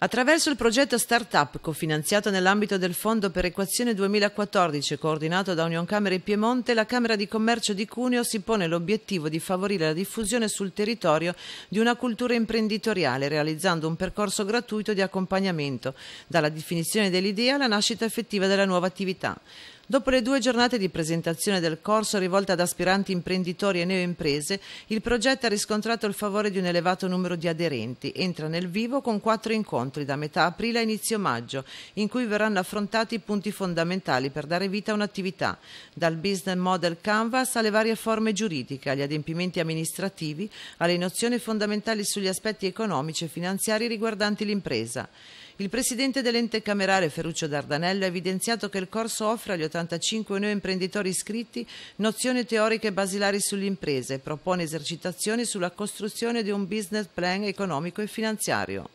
Attraverso il progetto Startup, cofinanziato nell'ambito del Fondo per Equazione 2014, coordinato da Union Camera in Piemonte, la Camera di Commercio di Cuneo si pone l'obiettivo di favorire la diffusione sul territorio di una cultura imprenditoriale, realizzando un percorso gratuito di accompagnamento, dalla definizione dell'idea alla nascita effettiva della nuova attività. Dopo le due giornate di presentazione del corso rivolta ad aspiranti imprenditori e neoimprese, il progetto ha riscontrato il favore di un elevato numero di aderenti. Entra nel vivo con quattro incontri da metà aprile a inizio maggio, in cui verranno affrontati i punti fondamentali per dare vita a un'attività, dal business model canvas alle varie forme giuridiche, agli adempimenti amministrativi, alle nozioni fondamentali sugli aspetti economici e finanziari riguardanti l'impresa. Il presidente dell'ente camerale Ferruccio Dardanello ha evidenziato che il corso offre agli 85 imprenditori iscritti nozioni teoriche basilari sull'impresa e propone esercitazioni sulla costruzione di un business plan economico e finanziario.